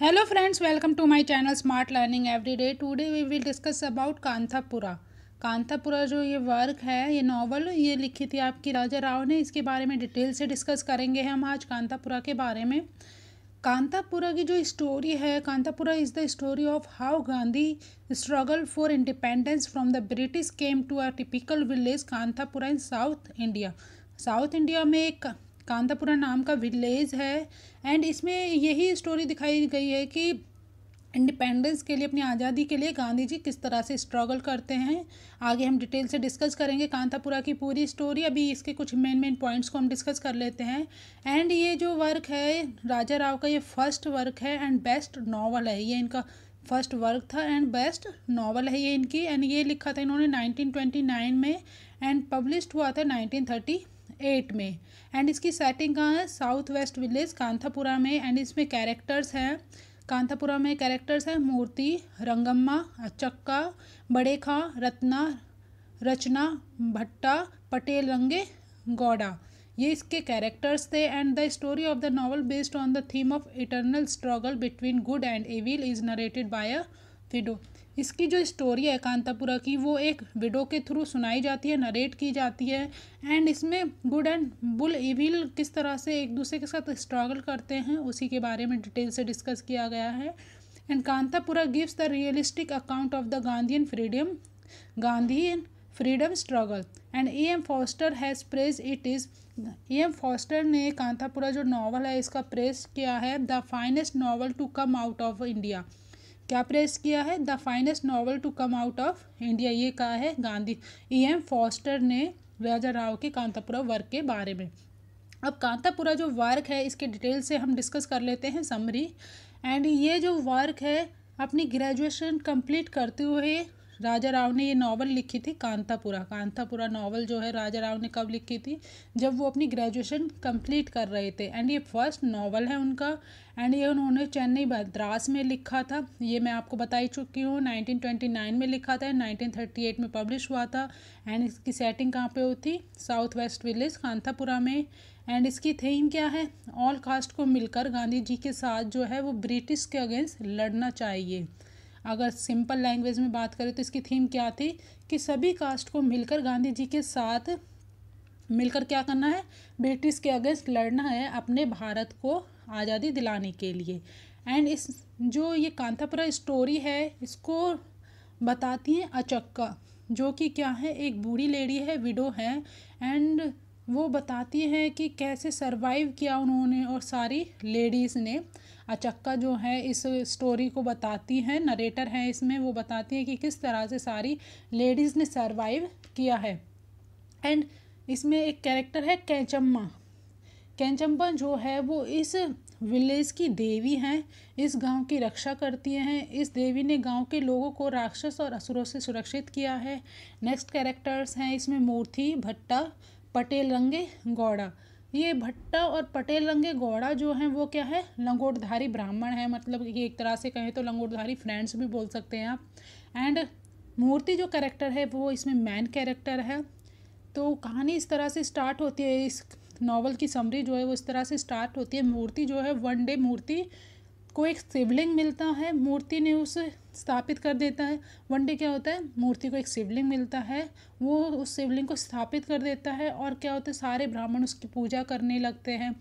hello friends welcome to my channel smart learning every day today we will discuss about Kanthapura Kanthapura जो ये work है ये novel ये लिखी थी आपकी राजा राव ने इसके बारे में डिटेल से डिस्कस करेंगे हम आज कांतापुरा के बारे में कांतापुरा की जो स्टोरी है Kanthapura is the story of how Gandhi struggle for independence from the British came to a typical village Kanthapura in South India South India में एक कांतापुरा नाम का विलेज है एंड इसमें यही स्टोरी दिखाई गई है कि इंडिपेंडेंस के लिए अपनी आज़ादी के लिए गांधी जी किस तरह से स्ट्रगल करते हैं आगे हम डिटेल से डिस्कस करेंगे कांतापुरा की पूरी स्टोरी अभी इसके कुछ मेन मेन पॉइंट्स को हम डिस्कस कर लेते हैं एंड ये जो वर्क है राजा राव का ये फर्स्ट वर्क है एंड बेस्ट नावल है ये इनका फर्स्ट वर्क था एंड बेस्ट नावल है ये इनकी एंड ये लिखा था इन्होंने नाइनटीन में एंड पब्लिश हुआ था नाइनटीन एट में एंड इसकी सेटिंग कहाँ है साउथ वेस्ट विलेज कांथापुरा में एंड इसमें कैरेक्टर्स हैं कांथापुरा में कैरेक्टर्स हैं मूर्ति रंगम्मा अचक्का बड़े खां रत्ना रचना भट्टा पटेल रंगे गौड़ा ये इसके कैरेक्टर्स थे and the story of the novel based on the theme of eternal struggle between good and evil is narrated by a fido इसकी जो स्टोरी है कांतापुरा की वो एक विडो के थ्रू सुनाई जाती है नरेट की जाती है एंड इसमें गुड एंड बुल इविल किस तरह से एक दूसरे के साथ स्ट्रगल करते हैं उसी के बारे में डिटेल से डिस्कस किया गया है and Kanthapura gives the realistic account of the Gandhian freedom Gandhi freedom struggle and E M Forster has praise it is E M Forster ने कांतापुरा जो नावल है इसका प्रेस किया है the finest novel to come out of India क्या praise किया है the finest novel to come out of India ये कहा है गांधी ई एम फॉस्टर ने राजा राव के कांतापुरा वर्क के बारे में अब कांतापुरा जो वर्क है इसके डिटेल से हम डिस्कस कर लेते हैं समरी एंड ये जो वर्क है अपनी ग्रेजुएशन कंप्लीट करते हुए राजा राव ने ये नावल लिखी थी कांतापुरा कांतापुरा नावल जो है राजा राव ने कब लिखी थी जब वो अपनी ग्रेजुएशन कंप्लीट कर रहे थे एंड ये फर्स्ट नावल है उनका एंड ये उन्होंने चेन्नई मद्रास में लिखा था ये मैं आपको बता ही चुकी हूँ 1929 में लिखा था 1938 में पब्लिश हुआ था एंड इसकी सेटिंग कहाँ पे हुई थी साउथ वेस्ट विलेज कांतापुरा में एंड इसकी थीम क्या है ऑल कास्ट को मिलकर गांधी जी के साथ जो है वो ब्रिटिश के अगेंस्ट लड़ना चाहिए अगर सिंपल लैंग्वेज में बात करें तो इसकी थीम क्या थी कि सभी कास्ट को मिलकर गांधी जी के साथ मिलकर क्या करना है ब्रिटिश के अगेंस्ट लड़ना है अपने भारत को आज़ादी दिलाने के लिए एंड इस जो ये कांतापुरा स्टोरी है इसको बताती हैं अचक्का जो कि क्या है एक बूढ़ी लेडी है विडो है एंड वो बताती हैं कि कैसे सरवाइव किया उन्होंने और सारी लेडीज़ ने अचक्का जो है इस स्टोरी को बताती हैं नरेटर हैं इसमें वो बताती हैं कि किस तरह से सारी लेडीज़ ने सरवाइव किया है एंड इसमें एक कैरेक्टर है कैचम्मा कैचम्मा जो है वो इस विलेज की देवी हैं इस गांव की रक्षा करती हैं इस देवी ने गांव के लोगों को राक्षस और असुरों से सुरक्षित किया है नेक्स्ट कैरेक्टर्स हैं इसमें मूर्ति भट्टा पटेल रंगे गौड़ा ये भट्टा और पटेल रंगे गौड़ा जो हैं वो क्या है लंगोटधारी ब्राह्मण है मतलब ये एक तरह से कहें तो लंगोटधारी फ्रेंड्स भी बोल सकते हैं आप एंड मूर्ति जो कैरेक्टर है वो इसमें मैन कैरेक्टर है तो कहानी इस तरह से स्टार्ट होती है इस नावल की समरी जो है वो इस तरह से स्टार्ट होती है मूर्ति जो है वन डे मूर्ति को एक शिवलिंग मिलता है मूर्ति ने उसे स्थापित कर देता है वन डे क्या होता है मूर्ति को एक शिवलिंग मिलता है वो उस शिवलिंग को स्थापित कर देता है और क्या होता है सारे ब्राह्मण उसकी पूजा करने लगते हैं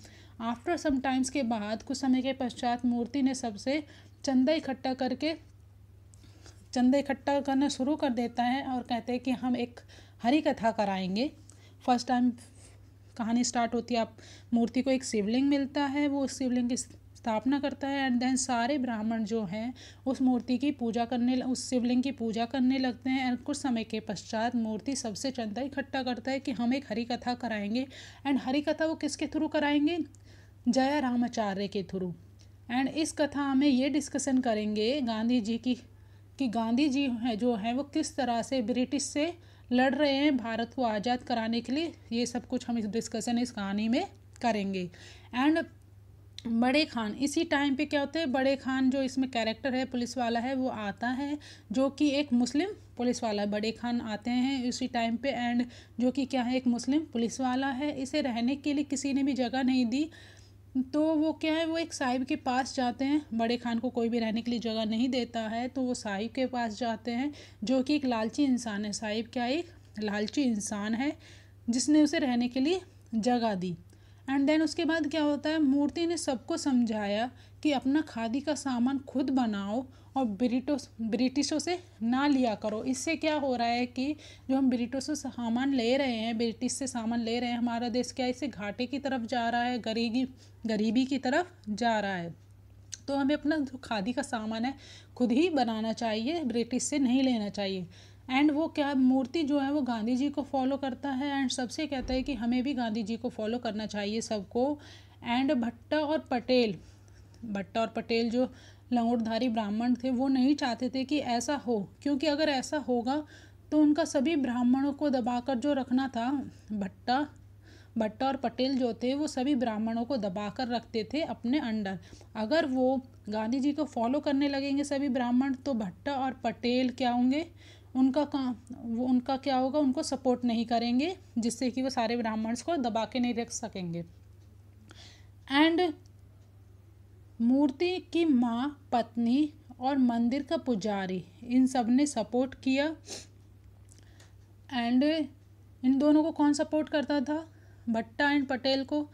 आफ्टर सम टाइम्स के बाद कुछ समय के पश्चात मूर्ति ने सबसे चंदा इकट्ठा करके चंदा इकट्ठा करना शुरू कर देता है और कहते हैं कि हम एक हरी कथा कराएंगे फर्स्ट टाइम कहानी स्टार्ट होती है आप मूर्ति को एक शिवलिंग मिलता है वो शिवलिंग की स्थापना करता है एंड देन सारे ब्राह्मण जो हैं उस मूर्ति की पूजा करने उस शिवलिंग की पूजा करने लगते हैं एंड कुछ समय के पश्चात मूर्ति सबसे चंदा इकट्ठा करता है कि हम एक हरी कथा कराएंगे एंड हरी कथा वो किसके थ्रू कराएंगे जया रामाचार्य के थ्रू एंड इस कथा में ये डिस्कशन करेंगे गांधी जी की कि गांधी जी हैं जो हैं वो किस तरह से ब्रिटिश से लड़ रहे हैं भारत को आज़ाद कराने के लिए ये सब कुछ हम इस डिस्कशन इस कहानी में करेंगे एंड बड़े खान इसी टाइम पे क्या होता है बड़े खान जो इसमें कैरेक्टर है पुलिस वाला है वो आता है जो कि एक मुस्लिम पुलिस वाला बड़े खान आते हैं उसी टाइम पे एंड जो कि क्या है एक मुस्लिम पुलिस वाला है इसे रहने के लिए किसी ने भी जगह नहीं दी तो वो क्या है वो एक साहिब के पास जाते हैं बड़े खान को कोई भी रहने के लिए जगह नहीं देता है तो वो साहिब के पास जाते हैं जो कि एक लालची इंसान है साहिब क्या एक लालची इंसान है जिसने उसे रहने के लिए जगह दी एंड देन उसके बाद क्या होता है मूर्ति ने सबको समझाया कि अपना खादी का सामान खुद बनाओ और ब्रिटो ब्रिटिशों से ना लिया करो इससे क्या हो रहा है कि जो हम ब्रिटिशों से सामान ले रहे हैं ब्रिटिश से सामान ले रहे हैं हमारा देश क्या इससे घाटे की तरफ जा रहा है गरीबी गरीबी की तरफ जा रहा है तो हमें अपना जो खादी का सामान है खुद ही बनाना चाहिए ब्रिटिश से नहीं लेना चाहिए एंड वो क्या मूर्ति जो है वो गांधी जी को फॉलो करता है एंड सबसे कहता है कि हमें भी गांधी जी को फॉलो करना चाहिए सबको एंड भट्टा और पटेल भट्टा और पटेल जो लंगोटधारी ब्राह्मण थे वो नहीं चाहते थे कि ऐसा हो क्योंकि अगर ऐसा होगा तो उनका सभी ब्राह्मणों को दबाकर जो रखना था भट्टा भट्टा और पटेल जो थे वो सभी ब्राह्मणों को दबाकर रखते थे अपने अंडर अगर वो गांधी जी को फॉलो करने लगेंगे सभी ब्राह्मण तो भट्टा और पटेल क्या होंगे उनका काम वो उनका क्या होगा उनको सपोर्ट नहीं करेंगे जिससे कि वो सारे ब्राह्मण्स को दबा के नहीं रख सकेंगे एंड मूर्ति की माँ पत्नी और मंदिर का पुजारी इन सब ने सपोर्ट किया एंड इन दोनों को कौन सपोर्ट करता था भट्टा एंड पटेल को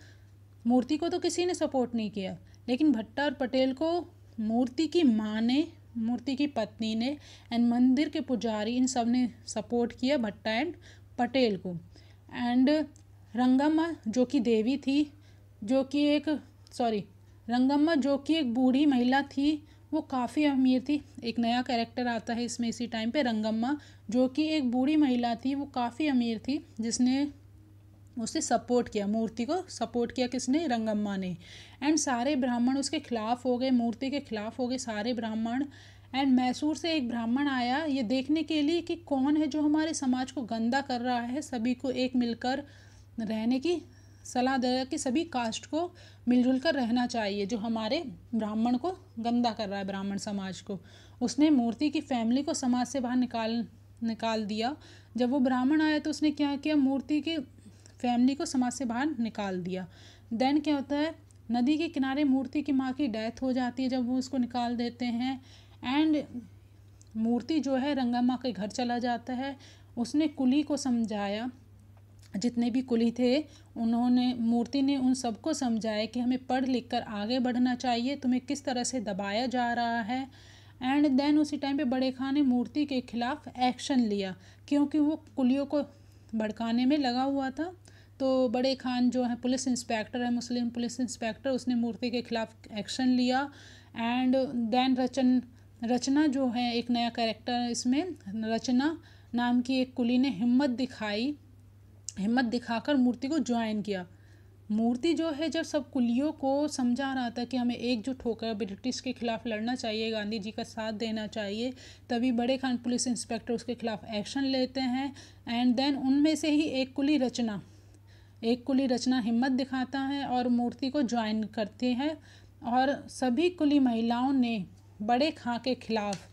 मूर्ति को तो किसी ने सपोर्ट नहीं किया लेकिन भट्टा और पटेल को मूर्ति की माँ ने मूर्ति की पत्नी ने एंड मंदिर के पुजारी इन सब ने सपोर्ट किया भट्टा एंड पटेल को एंड रंगम्मा जो कि देवी थी जो कि एक सॉरी रंगम्मा जो कि एक बूढ़ी महिला थी वो काफ़ी अमीर थी एक नया कैरेक्टर आता है इसमें इसी टाइम पे रंगम्मा जो कि एक बूढ़ी महिला थी वो काफ़ी अमीर थी जिसने उसे सपोर्ट किया मूर्ति को सपोर्ट किया किसने रंगम्मा ने एंड सारे ब्राह्मण उसके खिलाफ हो गए मूर्ति के खिलाफ हो गए सारे ब्राह्मण एंड मैसूर से एक ब्राह्मण आया ये देखने के लिए कि कौन है जो हमारे समाज को गंदा कर रहा है सभी को एक मिलकर रहने की सलाह दे कि सभी कास्ट को मिलजुल कर रहना चाहिए जो हमारे ब्राह्मण को गंदा कर रहा है ब्राह्मण समाज को उसने मूर्ति की फैमिली को समाज से बाहर निकाल निकाल दिया जब वो ब्राह्मण आया तो उसने क्या किया मूर्ति के फैमिली को समाज से बाहर निकाल दिया देन क्या होता है नदी के किनारे मूर्ति की माँ की डेथ हो जाती है जब वो उसको निकाल देते हैं एंड मूर्ति जो है रंगा माँ के घर चला जाता है उसने कुली को समझाया जितने भी कुली थे उन्होंने मूर्ति ने उन सबको समझाया कि हमें पढ़ लिख कर आगे बढ़ना चाहिए तुम्हें किस तरह से दबाया जा रहा है एंड देन उसी टाइम पे बड़े खान ने मूर्ति के खिलाफ एक्शन लिया क्योंकि वो कुलियों को भड़काने में लगा हुआ था तो बड़े खान जो है पुलिस इंस्पेक्टर है मुस्लिम पुलिस इंस्पेक्टर उसने मूर्ति के खिलाफ एक्शन लिया एंड देन रचन रचना जो है एक नया कैरेक्टर इसमें रचना नाम की एक कुली ने हिम्मत दिखाई हिम्मत दिखाकर मूर्ति को ज्वाइन किया मूर्ति जो है जब सब कुलियों को समझा रहा था कि हमें एकजुट होकर ब्रिटिश के खिलाफ लड़ना चाहिए गांधी जी का साथ देना चाहिए तभी बड़े खान पुलिस इंस्पेक्टर उसके खिलाफ एक्शन लेते हैं एंड देन उनमें से ही एक कुली रचना एक कुली रचना हिम्मत दिखाता है और मूर्ति को ज्वाइन करती है और सभी कुली महिलाओं ने बड़े खां के खिलाफ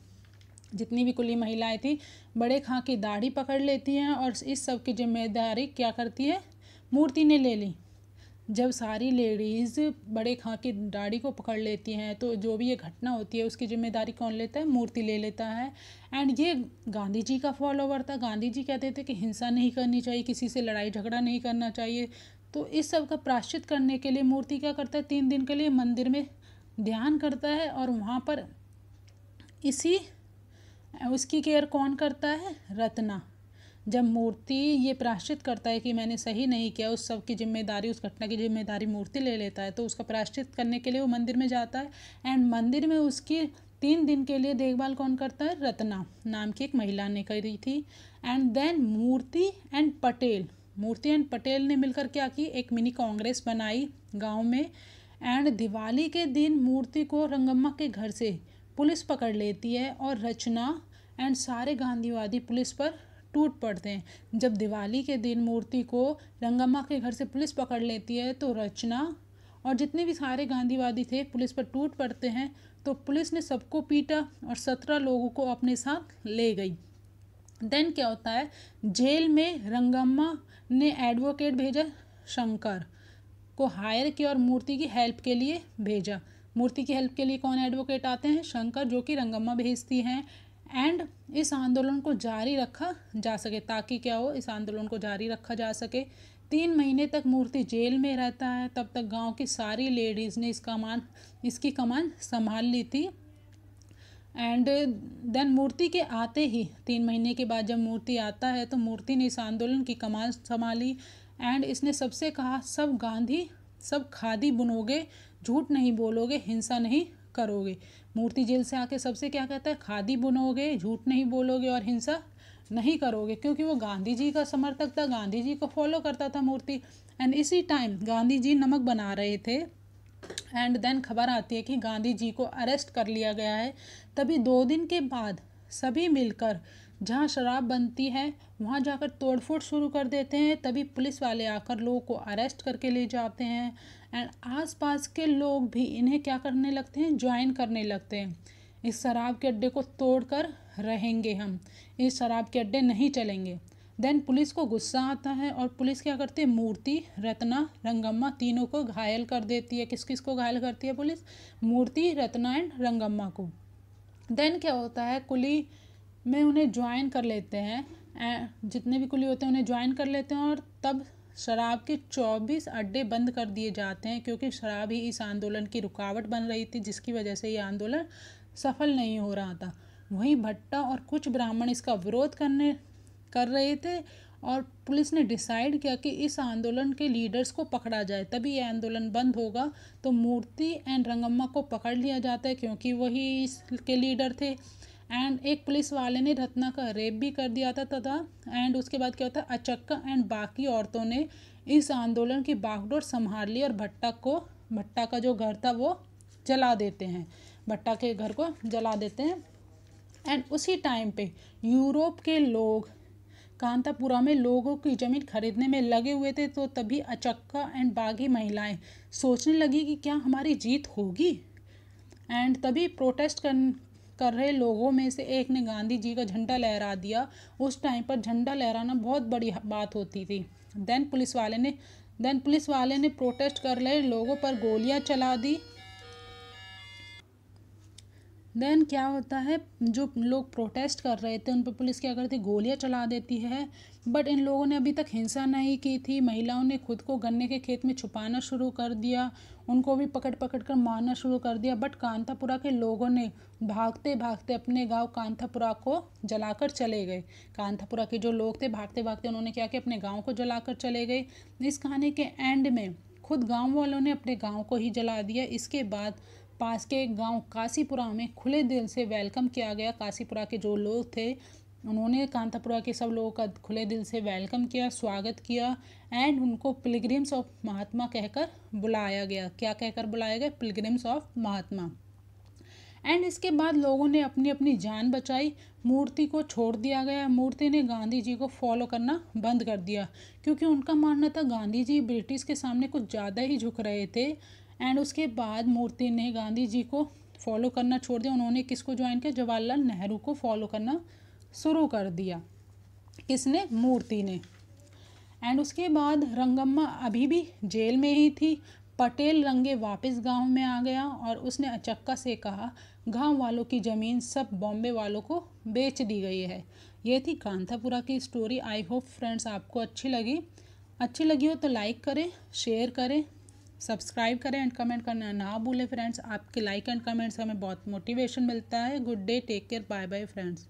जितनी भी कुली महिलाएं थी बड़े खां की दाढ़ी पकड़ लेती हैं और इस सब की जिम्मेदारी क्या करती है मूर्ति ने ले ली जब सारी लेडीज़ बड़े खां की दाढ़ी को पकड़ लेती हैं तो जो भी ये घटना होती है उसकी जिम्मेदारी कौन लेता है मूर्ति ले लेता है एंड ये गांधी जी का फॉलोवर था गांधी जी कहते थे कि हिंसा नहीं करनी चाहिए किसी से लड़ाई झगड़ा नहीं करना चाहिए तो इस सब का प्राश्चित करने के लिए मूर्ति क्या करता है तीन दिन के लिए मंदिर में ध्यान करता है और वहाँ पर इसी उसकी केयर कौन करता है रत्ना जब मूर्ति ये प्राश्चित करता है कि मैंने सही नहीं किया उस सब की जिम्मेदारी उस घटना की जिम्मेदारी मूर्ति ले लेता है तो उसका प्राश्चित करने के लिए वो मंदिर में जाता है एंड मंदिर में उसकी तीन दिन के लिए देखभाल कौन करता है रत्ना नाम की एक महिला ने करी थी and then Murthy and Patel Murthy and Patel ने मिलकर क्या की एक मिनी कांग्रेस बनाई गांव में एंड दिवाली के दिन मूर्ति को रंगम्मा के घर से पुलिस पकड़ लेती है और रचना एंड सारे गांधीवादी पुलिस पर टूट पड़ते हैं जब दिवाली के दिन मूर्ति को रंगम्मा के घर से पुलिस पकड़ लेती है तो रचना और जितने भी सारे गांधीवादी थे पुलिस पर टूट पड़ते हैं तो पुलिस ने सबको पीटा और सत्रह लोगों को अपने साथ ले गई देन क्या होता है जेल में रंगम्मा ने एडवोकेट भेजा शंकर को हायर किया और मूर्ति की हेल्प के लिए भेजा मूर्ति की हेल्प के लिए कौन एडवोकेट आते हैं शंकर जो कि रंगम्मा भेजती हैं एंड इस आंदोलन को जारी रखा जा सके ताकि क्या हो इस आंदोलन को जारी रखा जा सके तीन महीने तक मूर्ति जेल में रहता है तब तक गांव की सारी लेडीज़ ने इस कमान इसकी कमान संभाल ली थी एंड देन मूर्ति के आते ही तीन महीने के बाद जब मूर्ति आता है तो मूर्ति ने इस आंदोलन की कमान संभाली एंड इसने सबसे कहा सब गांधी सब खादी बुनोगे झूठ नहीं बोलोगे हिंसा नहीं करोगे मूर्ति जेल से आके सबसे क्या कहता है खादी बुनोगे झूठ नहीं बोलोगे और हिंसा नहीं करोगे क्योंकि वो गांधी जी का समर्थक था गांधी जी को फॉलो करता था मूर्ति एंड इसी टाइम गांधी जी नमक बना रहे थे एंड देन खबर आती है कि गांधी जी को अरेस्ट कर लिया गया है तभी दो दिन के बाद सभी मिलकर जहाँ शराब बनती है वहाँ जाकर तोड़फोड़ शुरू कर देते हैं तभी पुलिस वाले आकर लोगों को अरेस्ट करके ले जाते हैं एंड आसपास के लोग भी इन्हें क्या करने लगते हैं ज्वाइन करने लगते हैं इस शराब के अड्डे को तोड़कर रहेंगे हम इस शराब के अड्डे नहीं चलेंगे देन पुलिस को गुस्सा आता है और पुलिस क्या करती है मूर्ति रत्ना रंगम्मा तीनों को घायल कर देती है किस किस को घायल करती है पुलिस मूर्ति रत्ना एंड रंगम्मा को देन क्या होता है कुली में उन्हें ज्वाइन कर लेते हैं जितने भी कुली होते हैं उन्हें ज्वाइन कर लेते हैं और तब शराब के 24 अड्डे बंद कर दिए जाते हैं क्योंकि शराब ही इस आंदोलन की रुकावट बन रही थी जिसकी वजह से ये आंदोलन सफल नहीं हो रहा था वहीं भट्टा और कुछ ब्राह्मण इसका विरोध करने कर रहे थे और पुलिस ने डिसाइड किया कि इस आंदोलन के लीडर्स को पकड़ा जाए तभी यह आंदोलन बंद होगा तो मूर्ति एंड रंगम्मा को पकड़ लिया जाता है क्योंकि वही इसके लीडर थे एंड एक पुलिस वाले ने रत्ना का रेप भी कर दिया था तथा एंड उसके बाद क्या होता है अचक्का एंड बाकी औरतों ने इस आंदोलन की बागडोर संभाल ली और भट्टा को भट्टा का जो घर था वो जला देते हैं भट्टा के घर को जला देते हैं एंड उसी टाइम पे यूरोप के लोग कांतापुरा में लोगों की ज़मीन खरीदने में लगे हुए थे तो तभी अचक्का एंड बागी महिलाएं सोचने लगी कि क्या हमारी जीत होगी एंड तभी प्रोटेस्ट कर कर रहे लोगों में से एक ने गांधी जी का झंडा लहरा दिया उस टाइम पर झंडा लहराना बहुत बड़ी बात होती थी देन पुलिस वाले ने देन पुलिस वाले ने प्रोटेस्ट कर रहे लोगों पर गोलियां चला दी देन क्या होता है जो लोग प्रोटेस्ट कर रहे थे उन पर पुलिस क्या करती गोलियां चला देती है बट इन लोगों ने अभी तक हिंसा नहीं की थी महिलाओं ने खुद को गन्ने के खेत में छुपाना शुरू कर दिया उनको भी पकड़ पकड़ कर मारना शुरू कर दिया बट कांतापुरा के लोगों ने भागते भागते अपने गांव कांथापुरा को जलाकर चले गए कांथापुरा के जो लोग थे भागते भागते उन्होंने क्या किया अपने गाँव को जलाकर चले गए इस कहानी के एंड में खुद गाँव वालों ने अपने गाँव को ही जला दिया इसके बाद पास के गांव काशीपुरा में खुले दिल से वेलकम किया गया काशीपुरा के जो लोग थे उन्होंने कांतापुरा के सब लोगों का खुले दिल से वेलकम किया स्वागत किया एंड उनको पिलग्रिम्स ऑफ महात्मा कहकर बुलाया गया क्या कहकर बुलाया गया पिलग्रिम्स ऑफ महात्मा एंड इसके बाद लोगों ने अपनी अपनी जान बचाई मूर्ति को छोड़ दिया गया मूर्ति ने गांधी जी को फॉलो करना बंद कर दिया क्योंकि उनका मानना था गांधी जी ब्रिटिश के सामने कुछ ज़्यादा ही झुक रहे थे एंड उसके बाद मूर्ति ने गांधी जी को फॉलो करना छोड़ दिया उन्होंने किसको ज्वाइन किया जवाहरलाल नेहरू को फॉलो करना शुरू कर दिया किसने मूर्ति ने एंड उसके बाद रंगम्मा अभी भी जेल में ही थी पटेल रंगे वापस गांव में आ गया और उसने अचक्का से कहा गांव वालों की ज़मीन सब बॉम्बे वालों को बेच दी गई है ये थी कांथापुरा की स्टोरी आई होप फ्रेंड्स आपको अच्छी लगी अच्छी लगी हो तो लाइक करें शेयर करें सब्सक्राइब करें एंड कमेंट करना ना भूलें फ्रेंड्स आपके लाइक एंड कमेंट्स हमें बहुत मोटिवेशन मिलता है good day take care bye bye friends